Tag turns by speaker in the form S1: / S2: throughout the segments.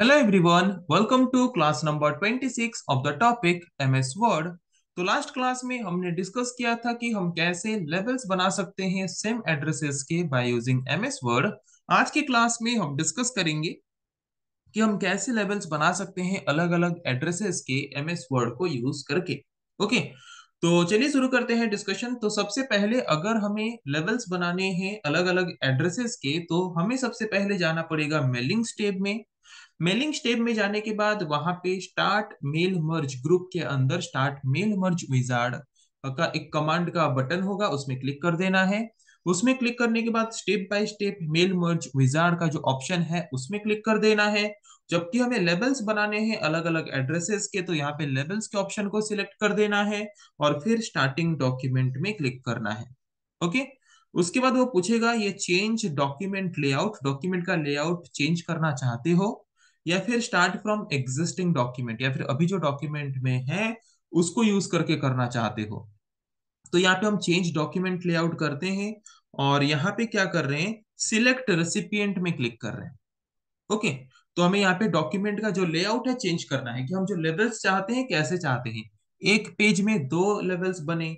S1: Hello everyone, welcome to class number 26 of the topic MS Word. तो last class में हमने discuss किया था कि हम कैसे लेवल्स बना सकते हैं सेम एड्रेसेस के बाय यूजिंग एमएस वर्ड आज की क्लास में हम डिस्कस करेंगे कि हम कैसे लेवल्स बना सकते हैं अलग अलग एड्रेसेस के एमएस वर्ड को यूज करके ओके तो चलिए शुरू करते हैं डिस्कशन तो सबसे पहले अगर हमें लेवल्स बनाने हैं अलग अलग एड्रेसेस के तो हमें सबसे पहले जाना पड़ेगा मेलिंग स्टेप में मेलिंग स्टेप में जाने के बाद वहां पे स्टार्ट मेल मर्ज ग्रुप के अंदर स्टार्ट मेल मर्ज विजार्ड का एक कमांड का बटन होगा उसमें क्लिक कर देना है उसमें क्लिक करने के बाद step by step mail merge wizard का जो ऑप्शन है उसमें क्लिक कर देना है जबकि हमें लेबल्स बनाने हैं अलग अलग एड्रेसेस के तो यहाँ पे लेबल्स के ऑप्शन को सिलेक्ट कर देना है और फिर स्टार्टिंग डॉक्यूमेंट में क्लिक करना है ओके उसके बाद वो पूछेगा ये चेंज डॉक्यूमेंट लेआउट डॉक्यूमेंट का लेआउट चेंज करना चाहते हो या फिर स्टार्ट फ्रॉम एग्जिस्टिंग डॉक्यूमेंट या फिर अभी जो डॉक्यूमेंट में है उसको यूज करके करना चाहते हो तो यहाँ पे हम चेंज डॉक्यूमेंट लेआउट करते हैं और यहाँ पे क्या कर रहे हैं सिलेक्ट रेसिपियंट में क्लिक कर रहे हैं ओके तो हमें यहाँ पे डॉक्यूमेंट का जो लेआउट है चेंज करना है कि हम जो लेवल्स चाहते हैं कैसे चाहते हैं एक पेज में दो लेवल्स बने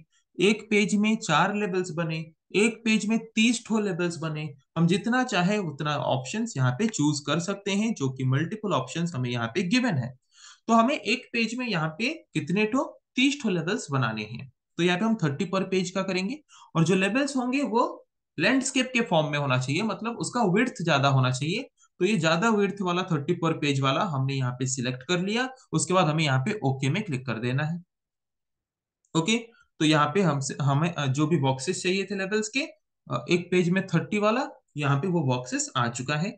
S1: एक पेज में चार लेवल्स बने एक पेज में तीस ठो लेबल्स बने हम जितना चाहे उतना ऑप्शन यहाँ पे चूज कर सकते हैं जो कि मल्टीपल ऑप्शन हमें यहाँ पे गिवन है तो हमें एक पेज में यहाँ पे कितने ठो तीस ठो लेबल्स बनाने हैं तो यहाँ पे हम थर्टी पर पेज का करेंगे और जो लेबल्स होंगे वो लैंडस्केप के फॉर्म में होना चाहिए मतलब उसका विर्थ ज्यादा होना चाहिए तो ये ज्यादा विर्थ वाला थर्टी पर पेज वाला हमने यहाँ पे सिलेक्ट कर लिया उसके बाद हमें यहाँ पे ओके में क्लिक कर देना है ओके okay? तो यहाँ पे हमसे हमें जो भी बॉक्सेस चाहिए थे लेवल्स के एक पेज में थर्टी वाला यहाँ पे वो बॉक्सेस आ चुका है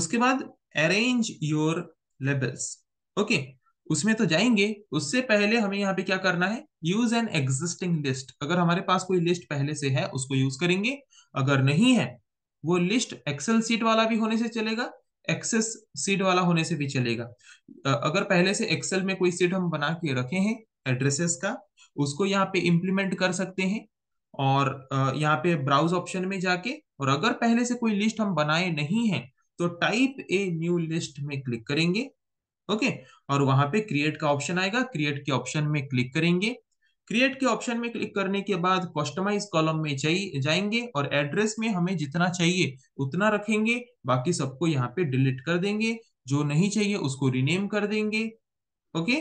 S1: उसके बाद अरेंज योर लेवल्स ओके उसमें तो जाएंगे उससे पहले हमें यहाँ पे क्या करना है यूज एन एग्जिस्टिंग लिस्ट अगर हमारे पास कोई लिस्ट पहले से है उसको यूज करेंगे अगर नहीं है वो लिस्ट एक्सेल सीट वाला भी होने से चलेगा एक्सेस सीट वाला होने से भी चलेगा अगर पहले से एक्सेल में कोई सीट हम बना के रखे हैं एड्रेसेस का उसको यहाँ पे इम्प्लीमेंट कर सकते हैं और यहाँ पे ब्राउज ऑप्शन में जाके और अगर पहले से कोई लिस्ट हम बनाए नहीं है तो टाइप ए न्यू लिस्ट में क्लिक करेंगे ओके और वहां पे क्रिएट का ऑप्शन आएगा क्रिएट के ऑप्शन में क्लिक करेंगे क्रिएट के ऑप्शन में क्लिक करने के बाद कस्टमाइज कॉलम में चाहिए जाएंगे और एड्रेस में हमें जितना चाहिए उतना रखेंगे बाकी सबको यहाँ पे डिलीट कर देंगे जो नहीं चाहिए उसको रिनेम कर देंगे ओके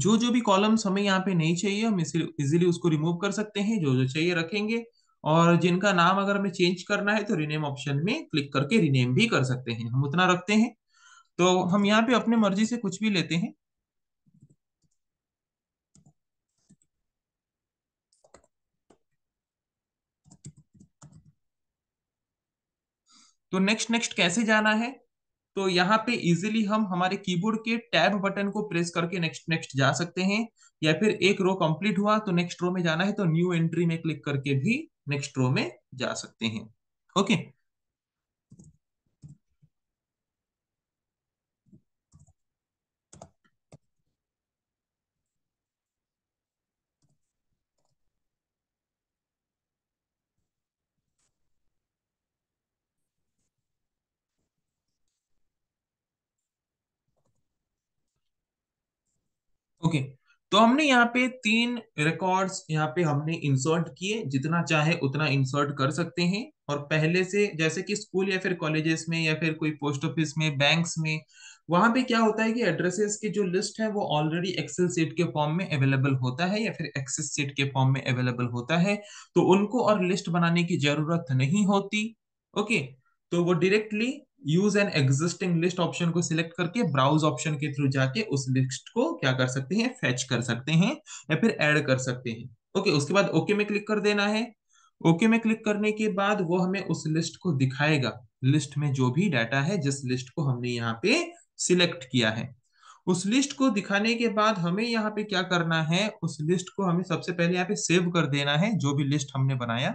S1: जो जो भी कॉलम्स हमें यहाँ पे नहीं चाहिए हम इजिली उसको रिमूव कर सकते हैं जो जो चाहिए रखेंगे और जिनका नाम अगर हमें चेंज करना है तो रिनेम ऑप्शन में क्लिक करके रिनेम भी कर सकते हैं हम उतना रखते हैं तो हम यहाँ पे अपने मर्जी से कुछ भी लेते हैं तो नेक्स्ट नेक्स्ट कैसे जाना है तो यहाँ पे इजिली हम हमारे कीबोर्ड के टैब बटन को प्रेस करके नेक्स्ट नेक्स्ट जा सकते हैं या फिर एक रो कंप्लीट हुआ तो नेक्स्ट रो में जाना है तो न्यू एंट्री में क्लिक करके भी नेक्स्ट रो में जा सकते हैं ओके ओके तो हमने यहाँ पे तीन रिकॉर्ड्स यहाँ पे हमने इंसर्ट किए जितना चाहे उतना इंसर्ट कर सकते हैं और पहले से जैसे कि स्कूल या फिर कॉलेजेस में या फिर कोई पोस्ट ऑफिस में बैंक्स में वहां पे क्या होता है कि एड्रेसेस की जो लिस्ट है वो ऑलरेडी एक्सेल सीट के फॉर्म में अवेलेबल होता है या फिर एक्सेस सीट के फॉर्म में अवेलेबल होता है तो उनको और लिस्ट बनाने की जरूरत नहीं होती ओके तो वो directly use an existing list option को सिलेक्ट करके ब्राउज ऑप्शन के थ्रू जाके उस लिस्ट को क्या कर सकते हैं फैच कर सकते हैं या फिर एड कर सकते हैं ओके उसके बाद ओके में क्लिक कर देना है ओके okay में क्लिक करने के बाद वो हमें उस लिस्ट को दिखाएगा लिस्ट में जो भी डाटा है जिस लिस्ट को हमने यहाँ पे सिलेक्ट किया है उस लिस्ट को दिखाने के बाद हमें यहाँ पे क्या करना है उस लिस्ट को हमें सबसे पहले यहाँ पे सेव कर देना है जो भी लिस्ट हमने बनाया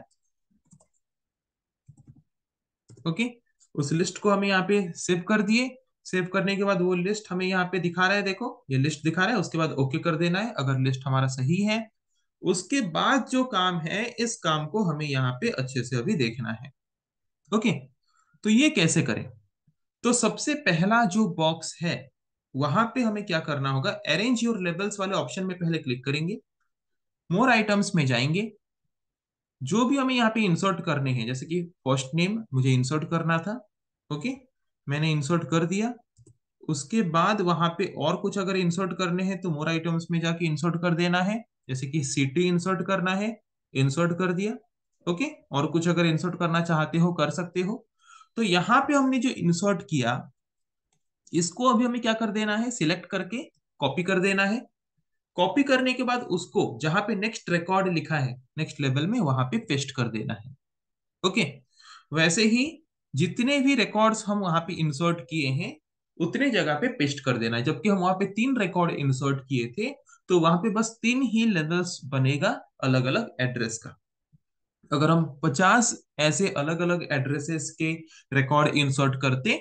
S1: ओके okay? उस लिस्ट को हमें यहाँ पे सेव कर दिए सेव करने के बाद वो लिस्ट हमें यहाँ पे दिखा रहा है देखो ये लिस्ट दिखा रहा है उसके बाद ओके कर देना है अगर लिस्ट हमारा सही है उसके बाद जो काम है इस काम को हमें यहाँ पे अच्छे से अभी देखना है ओके तो ये कैसे करें तो सबसे पहला जो बॉक्स है वहां पे हमें क्या करना होगा अरेंज योर लेवल्स वाले ऑप्शन में पहले क्लिक करेंगे मोर आइटम्स में जाएंगे जो भी हमें यहाँ पे इंसर्ट करने हैं जैसे कि फर्स्ट नेम मुझे इंसर्ट करना था ओके मैंने इंसर्ट कर दिया उसके बाद वहां पे और कुछ अगर इंसर्ट करने हैं तो मोर आइटम्स में जाके इंसर्ट कर देना है जैसे कि सिटी इंसर्ट करना है इंसर्ट कर दिया ओके और कुछ अगर इंसर्ट करना चाहते हो कर सकते हो तो यहाँ पे हमने जो इंसर्ट किया इसको अभी हमें क्या कर देना है सिलेक्ट करके कॉपी कर देना है कॉपी करने के बाद उसको जहां पे नेक्स्ट रिकॉर्ड लिखा है नेक्स्ट लेवल में वहां पे पेस्ट कर देना है ओके वैसे ही जितने भी रिकॉर्ड्स हम वहां पे इंसर्ट किए हैं उतने जगह पे पेस्ट कर देना है जबकि हम वहां पे तीन रिकॉर्ड इंसर्ट किए थे तो वहां पे बस तीन ही लेवल्स बनेगा अलग अलग एड्रेस का अगर हम 50 ऐसे अलग अलग एड्रेसेस के रिकॉर्ड इंसर्ट करते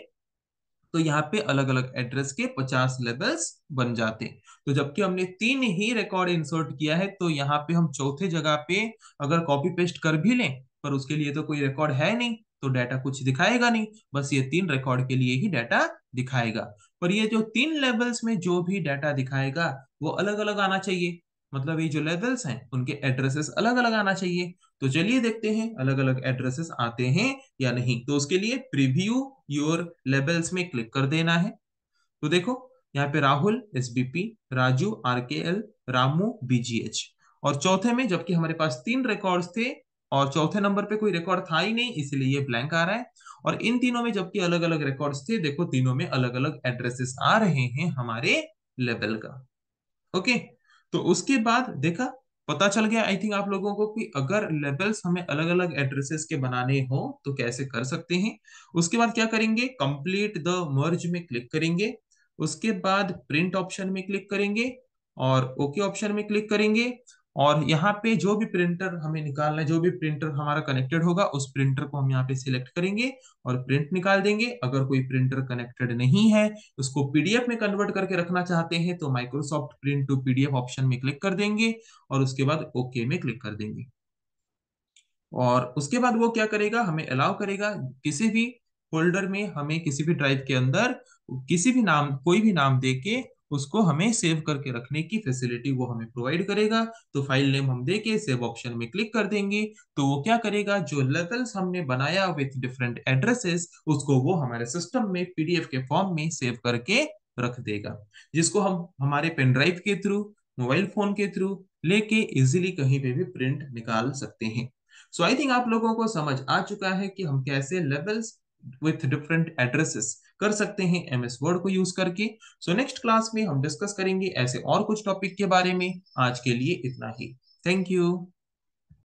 S1: तो यहाँ पे अलग अलग एड्रेस के 50 लेवल्स बन जाते तो जबकि हमने तीन ही रिकॉर्ड इंसर्ट किया है तो यहाँ पे हम चौथे जगह पे अगर कॉपी पेस्ट कर भी लें पर उसके लिए तो कोई रिकॉर्ड है नहीं तो डाटा कुछ दिखाएगा नहीं बस ये तीन रिकॉर्ड के लिए ही डाटा दिखाएगा पर ये जो तीन लेवल्स में जो भी डाटा दिखाएगा वो अलग अलग आना चाहिए मतलब ये जो लेवल्स हैं उनके एड्रेसेस अलग अलग आना चाहिए तो चलिए देखते हैं अलग अलग एड्रेसेस आते हैं या नहीं तो उसके लिए प्रीव्यू योर लेबल्स में क्लिक कर देना है तो देखो यहाँ पे Rahul P Raju L Ramu BGH और चौथे में जबकि हमारे पास तीन रिकॉर्ड थे और चौथे नंबर पे कोई रिकॉर्ड था ही नहीं इसलिए ये ब्लैंक आ रहा है और इन तीनों में जबकि अलग अलग रिकॉर्ड्स थे देखो तीनों में अलग अलग एड्रेसेस आ रहे हैं हमारे लेवल का ओके तो उसके बाद देखा पता चल गया आई थिंक आप लोगों को कि अगर लेवल्स हमें अलग अलग एड्रेसेस के बनाने हो तो कैसे कर सकते हैं उसके बाद क्या करेंगे कंप्लीट द मर्ज में क्लिक करेंगे उसके बाद प्रिंट ऑप्शन में क्लिक करेंगे और ओके okay ऑप्शन में क्लिक करेंगे और यहाँ पे जो भी प्रिंटर हमें निकालना है जो भी प्रिंटर हमारा कनेक्टेड होगा उस प्रिंटर को हम यहाँ पे सिलेक्ट करेंगे और प्रिंट निकाल देंगे अगर कोई प्रिंटर कनेक्टेड नहीं है उसको पीडीएफ में कन्वर्ट करके रखना चाहते हैं तो Microsoft print to PDF option में क्लिक कर देंगे और उसके बाद ओके में क्लिक कर देंगे और उसके बाद वो क्या करेगा हमें अलाउ करेगा किसी भी फोल्डर में हमें किसी भी ड्राइव के अंदर किसी भी नाम कोई भी नाम दे के उसको हमें सेव करके रखने की फैसिलिटी वो हमें प्रोवाइड करेगा तो फाइल नेम हम देके सेव ऑप्शन में क्लिक कर देंगे तो वो क्या करेगा जो लेवल्स हमने बनाया विथ डिफरेंट एड्रेसेस उसको वो हमारे सिस्टम में पीडीएफ के फॉर्म में सेव करके रख देगा जिसको हम हमारे पेन ड्राइव के थ्रू मोबाइल फोन के थ्रू लेके इजिली कहीं पे भी प्रिंट निकाल सकते हैं सो आई थिंक आप लोगों को समझ आ चुका है कि हम कैसे लेवल्स विथ डिफरेंट एड्रेसेस कर सकते हैं एम एस वर्ड को यूज करके सो नेक्स्ट क्लास में हम डिस्कस करेंगे ऐसे और कुछ टॉपिक के बारे में आज के लिए इतना ही थैंक यू